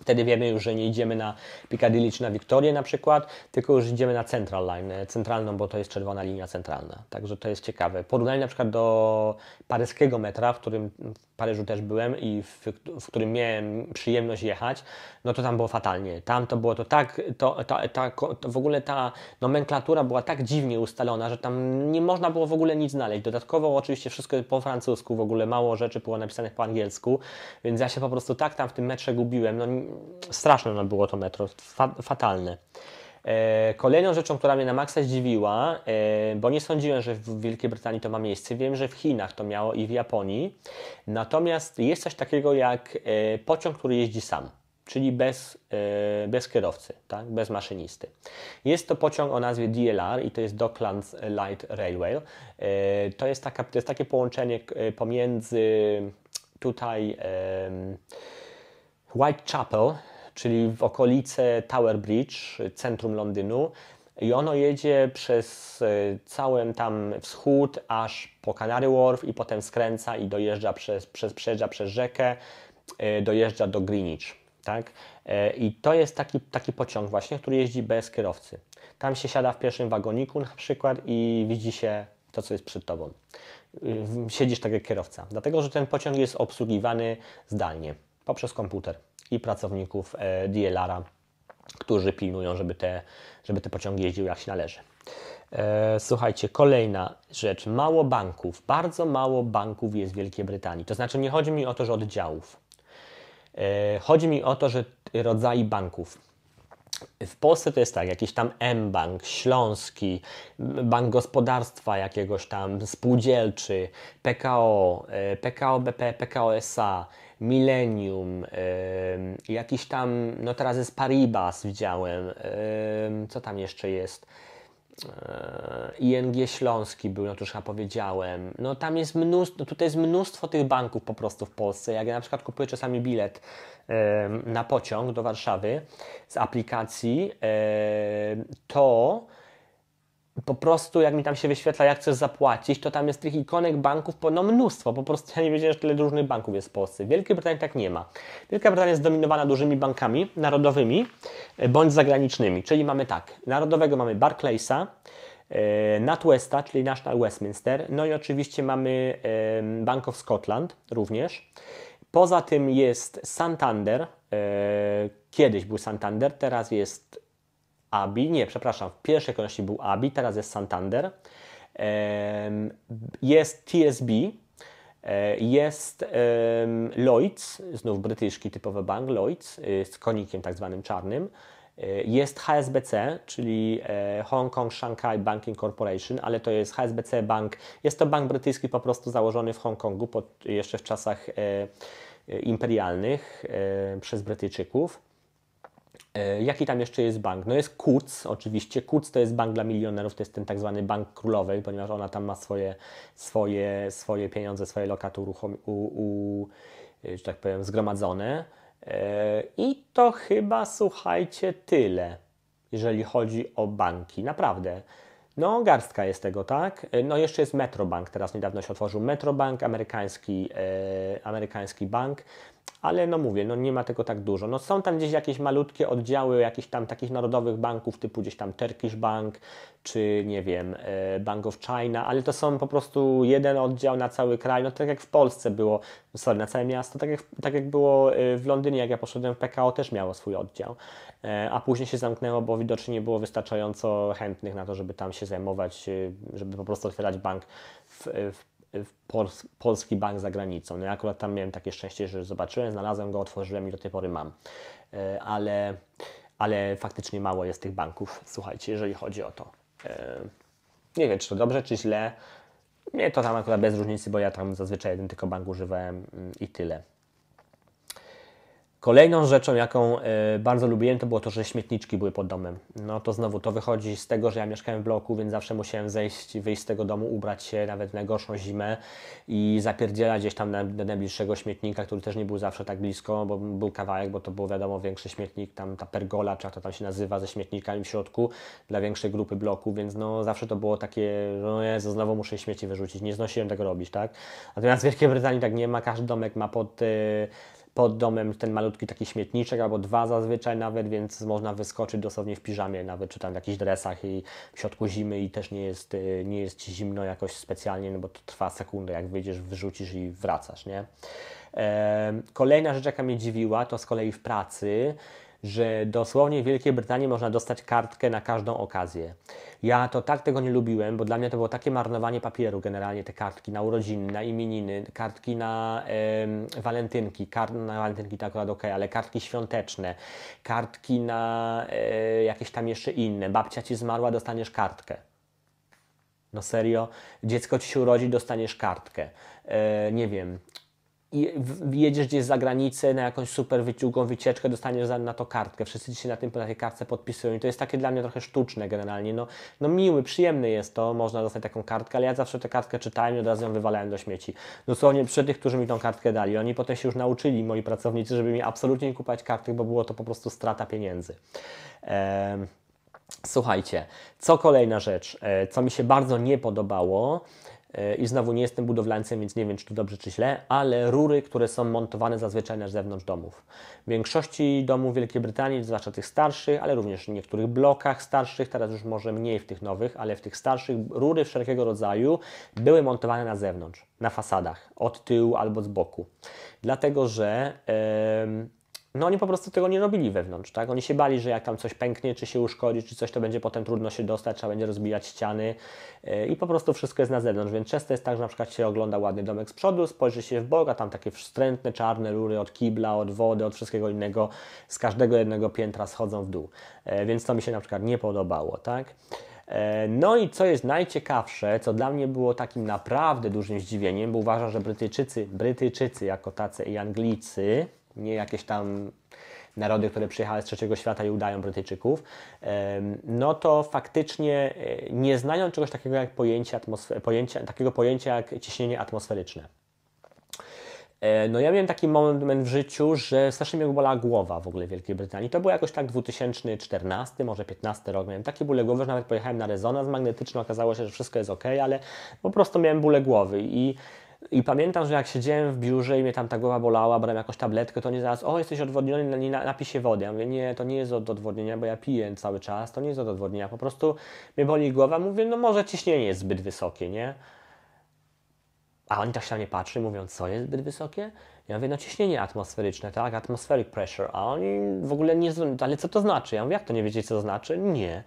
S1: Wtedy wiemy już, że nie idziemy na Piccadilly czy na Wiktorię na przykład, tylko już idziemy na Central Line, e, centralną, bo to jest czerwona linia centralna. Także to jest ciekawe. Porównanie na przykład do paryskiego metra, w którym w Paryżu też byłem i w, w którym miałem przyjemność jechać, no to tam było fatalnie. Tam to było to tak, to, ta, ta, to w ogóle ta nomenklatura była tak dziwnie ustalona, że tam nie można było w ogóle nic znaleźć. Dodatkowo oczywiście wszystko po francusku, w ogóle mało rzeczy było napisanych po angielsku, więc ja się po prostu tak tam w tym metrze gubiłem. No, straszne było to metro, fa fatalne. E, kolejną rzeczą, która mnie na maksa zdziwiła, e, bo nie sądziłem, że w Wielkiej Brytanii to ma miejsce, wiem, że w Chinach to miało i w Japonii. Natomiast jest coś takiego jak e, pociąg, który jeździ sam, czyli bez, bez kierowcy, tak? bez maszynisty. Jest to pociąg o nazwie DLR i to jest Docklands Light Railway. To jest, taka, to jest takie połączenie pomiędzy tutaj. Whitechapel, czyli w okolice Tower Bridge, centrum Londynu. I ono jedzie przez e, cały tam wschód, aż po Canary Wharf i potem skręca i dojeżdża przez, przez, przejeżdża przez rzekę, e, dojeżdża do Greenwich. Tak? E, I to jest taki, taki pociąg właśnie, który jeździ bez kierowcy. Tam się siada w pierwszym wagoniku na przykład i widzi się to, co jest przed tobą. Siedzisz tak jak kierowca, dlatego że ten pociąg jest obsługiwany zdalnie poprzez komputer i pracowników e, DLR-a, którzy pilnują, żeby te, żeby te pociągi jeździły jak się należy. E, słuchajcie, kolejna rzecz. Mało banków, bardzo mało banków jest w Wielkiej Brytanii. To znaczy, nie chodzi mi o to, że oddziałów. E, chodzi mi o to, że rodzaje banków. W Polsce to jest tak, jakiś tam M-Bank, Śląski, Bank Gospodarstwa jakiegoś tam, spółdzielczy, PKO, PKO BP, PKO SA, Millennium, jakiś tam, no teraz jest Paribas widziałem, co tam jeszcze jest? E, ING Śląski był, no to już chyba powiedziałem. No tam jest mnóstwo, no tutaj jest mnóstwo tych banków po prostu w Polsce. Jak ja na przykład kupuję czasami bilet na pociąg do Warszawy z aplikacji, to po prostu jak mi tam się wyświetla, jak chcesz zapłacić, to tam jest tych ikonek banków no mnóstwo. Po prostu ja nie wiedziałem, że tyle różnych banków jest w Polsce. W Wielkiej Brytanii tak nie ma. Wielka Brytania jest zdominowana dużymi bankami narodowymi e, bądź zagranicznymi. Czyli mamy tak, narodowego mamy Barclaysa, e, NatWesta, czyli National Westminster, no i oczywiście mamy Bank of Scotland również. Poza tym jest Santander, e, kiedyś był Santander, teraz jest Abi, nie, przepraszam, w pierwszej kolejności był Abi, teraz jest Santander, jest TSB, e, jest Lloyds, znów brytyjski typowy bank Lloyds, y, z konikiem tak zwanym czarnym, e, jest HSBC, czyli e, Hong Kong Shanghai Banking Corporation, ale to jest HSBC Bank. Jest to bank brytyjski po prostu założony w Hongkongu pod, jeszcze w czasach imperialnych przez Brytyjczyków. E, jaki tam jeszcze jest bank? No jest KUC, oczywiście. KUC to jest bank dla milionerów, to jest ten tak zwany bank królowej, ponieważ ona tam ma swoje, swoje, swoje pieniądze, swoje lokaty uruchom, u, u, e, że tak powiem, zgromadzone. E, I to chyba, słuchajcie, tyle, jeżeli chodzi o banki. Naprawdę. No, garstka jest tego, tak? No, jeszcze jest Metrobank, teraz niedawno się otworzył Metrobank, amerykański, e, amerykański bank ale no mówię, no nie ma tego tak dużo. No są tam gdzieś jakieś malutkie oddziały jakichś tam takich narodowych banków, typu gdzieś tam Turkish Bank, czy nie wiem, e, Bank of China, ale to są po prostu jeden oddział na cały kraj, no tak jak w Polsce było, sorry, na całe miasto, tak jak, tak jak było e, w Londynie, jak ja poszedłem, w PKO też miało swój oddział, e, a później się zamknęło, bo widocznie nie było wystarczająco chętnych na to, żeby tam się zajmować, żeby po prostu otwierać bank w, w w Pols- polski bank za granicą. No ja akurat tam miałem takie szczęście, że zobaczyłem, znalazłem go, otworzyłem i do tej pory mam. E, ale, ale faktycznie mało jest tych banków, słuchajcie, jeżeli chodzi o to. E, nie wiem, czy to dobrze, czy źle. Nie, to tam akurat bez różnicy, bo ja tam zazwyczaj jeden tylko bank używałem mm, i tyle. Kolejną rzeczą, jaką e, bardzo lubiłem, to było to, że śmietniczki były pod domem. No to znowu to wychodzi z tego, że ja mieszkałem w bloku, więc zawsze musiałem zejść, wyjść z tego domu, ubrać się nawet w najgorszą zimę i zapierdzielać gdzieś tam na, do najbliższego śmietnika, który też nie był zawsze tak blisko, bo był kawałek, bo to był wiadomo większy śmietnik, tam ta pergola, czy jak to tam się nazywa, ze śmietnikami w środku dla większej grupy bloku, więc no zawsze to było takie, że no Jezu, znowu muszę śmieci wyrzucić, nie znosiłem tego robić, tak? Natomiast w Wielkiej Brytanii tak nie ma, każdy domek ma pod... Yy, pod domem ten malutki taki śmietniczek, albo dwa zazwyczaj nawet, więc można wyskoczyć dosłownie w piżamie nawet, czy tam w jakichś dresach i w środku zimy i też nie jest, y, nie jest zimno jakoś specjalnie, no bo to trwa sekundę, jak wyjdziesz, wyrzucisz i wracasz, nie? Kolejna rzecz, jaka mnie dziwiła, to z kolei w pracy że dosłownie w Wielkiej Brytanii można dostać kartkę na każdą okazję. Ja to tak tego nie lubiłem, bo dla mnie to było takie marnowanie papieru generalnie, te kartki na urodziny, na imieniny, kartki na e, walentynki, kart, na walentynki to akurat ok, ale kartki świąteczne, kartki na e, jakieś tam jeszcze inne. Babcia Ci zmarła, dostaniesz kartkę. No serio, dziecko Ci się urodzi, dostaniesz kartkę. E, nie wiem, i jedziesz gdzieś za granicę na jakąś super wyciugą, wycieczkę, dostaniesz na to kartkę. Wszyscy się na, tym, na tej kartce podpisują i to jest takie dla mnie trochę sztuczne generalnie. No, no miły, przyjemny jest to, można dostać taką kartkę, ale ja zawsze tę kartkę czytałem i od razu ją wywalałem do śmieci. no nie przy tych, którzy mi tą kartkę dali. Oni potem się już nauczyli, moi pracownicy, żeby mi absolutnie nie kupować kartek, bo było to po prostu strata pieniędzy. Ehm, słuchajcie, co kolejna rzecz, e, co mi się bardzo nie podobało, E, I znowu nie jestem budowlańcem, więc nie wiem, czy to dobrze, czy źle, ale rury, które są montowane zazwyczaj na zewnątrz domów. W większości domów Wielkiej Brytanii, zwłaszcza tych starszych, ale również w niektórych blokach starszych, teraz już może mniej w tych nowych, ale w tych starszych rury wszelkiego rodzaju były montowane na zewnątrz, na fasadach, od tyłu albo z boku. Dlatego, że. Yy, no oni po prostu tego nie robili wewnątrz, tak? Oni się bali, że jak tam coś pęknie, czy się uszkodzi, czy coś, to będzie potem trudno się dostać, trzeba będzie rozbijać ściany e, i po prostu wszystko jest na zewnątrz, więc często jest tak, że na przykład się ogląda ładny domek z przodu, spojrzy się w bok, a tam takie wstrętne, czarne rury od kibla, od wody, od wszystkiego innego, z każdego jednego piętra schodzą w dół, e, więc to mi się na przykład nie podobało, tak? E, no i co jest najciekawsze, co dla mnie było takim naprawdę dużym zdziwieniem, bo uważam, że Brytyjczycy, Brytyjczycy jako tacy i Anglicy nie jakieś tam narody, które przyjechały z trzeciego świata i udają Brytyjczyków, no to faktycznie e, nie znają czegoś takiego jak pojęcie, takiego pojęcia jak ciśnienie atmosferyczne. E, no ja miałem taki moment w życiu, że strasznie mnie bolała głowa w ogóle w Wielkiej Brytanii. To był jakoś tak 2014, może 15 rok. Miałem takie bóle głowy, że nawet pojechałem na rezonans magnetyczny. Okazało się, że wszystko jest ok, ale po prostu miałem bóle głowy i i pamiętam, że jak siedziałem w biurze i mnie tam ta głowa bolała, brałem jakąś tabletkę, to nie zaraz, o jesteś odwodniony, nie napij się wody. Ja mówię, nie, to nie jest od odwodnienia, bo ja piję cały czas, to nie jest od odwodnienia, po prostu mnie boli głowa. Mówię, no może ciśnienie jest zbyt wysokie, nie? A oni tak się na mnie patrzy, mówią, co jest zbyt wysokie? Ja mówię, no ciśnienie atmosferyczne, tak? Atmospheric pressure. A oni w ogóle nie, ale co to znaczy? Ja mówię, jak to nie wiecie, co to znaczy? Nie.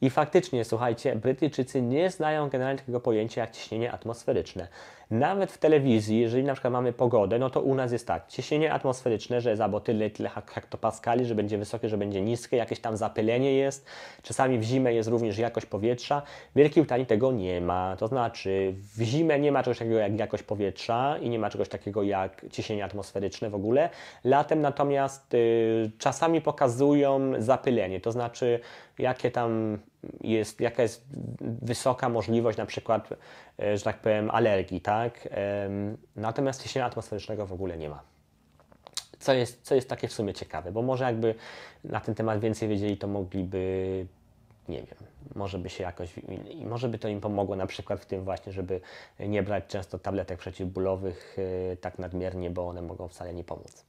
S1: I faktycznie, słuchajcie, Brytyjczycy nie znają generalnie takiego pojęcia jak ciśnienie atmosferyczne. Nawet w telewizji, jeżeli na przykład mamy pogodę, no to u nas jest tak, ciśnienie atmosferyczne, że jest albo tyle, tyle hektopaskali, że będzie wysokie, że będzie niskie, jakieś tam zapylenie jest, czasami w zimę jest również jakość powietrza. W Wielkiej Brytanii tego nie ma, to znaczy w zimę nie ma czegoś takiego jak jakość powietrza i nie ma czegoś takiego jak ciśnienie atmosferyczne w ogóle. Latem natomiast y, czasami pokazują zapylenie, to znaczy jakie tam jest, jaka jest wysoka możliwość na przykład, e, że tak powiem, alergii, tak? Natomiast ciśnienia atmosferycznego w ogóle nie ma. Co jest, co jest takie w sumie ciekawe, bo może jakby na ten temat więcej wiedzieli, to mogliby, nie wiem, może by się jakoś, może by to im pomogło na przykład w tym właśnie, żeby nie brać często tabletek przeciwbólowych e, tak nadmiernie, bo one mogą wcale nie pomóc.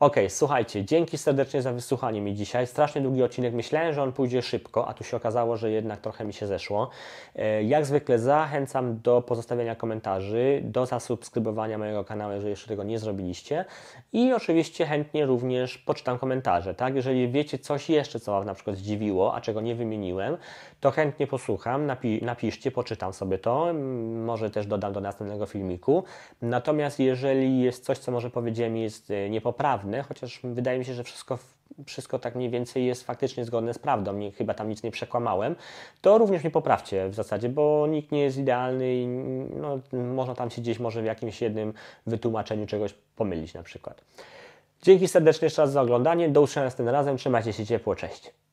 S1: Ok, słuchajcie, dzięki serdecznie za wysłuchanie mi dzisiaj. Strasznie długi odcinek. Myślałem, że on pójdzie szybko, a tu się okazało, że jednak trochę mi się zeszło. E, jak zwykle zachęcam do pozostawienia komentarzy, do zasubskrybowania mojego kanału, jeżeli jeszcze tego nie zrobiliście. I oczywiście chętnie również poczytam komentarze. Tak? Jeżeli wiecie coś jeszcze, co Was na przykład zdziwiło, a czego nie wymieniłem, to chętnie posłucham, napi napiszcie, poczytam sobie to. Może też dodam do następnego filmiku. Natomiast jeżeli jest coś, co może powiedziałem, jest e, niepotrzebne, poprawny, chociaż wydaje mi się, że wszystko, wszystko tak mniej więcej jest faktycznie zgodne z prawdą, nie, chyba tam nic nie przekłamałem, to również mnie poprawcie w zasadzie, bo nikt nie jest idealny i no, można tam się gdzieś może w jakimś jednym wytłumaczeniu czegoś pomylić na przykład. Dzięki serdecznie jeszcze raz za oglądanie, do usłyszenia z tym razem, trzymajcie się ciepło, cześć.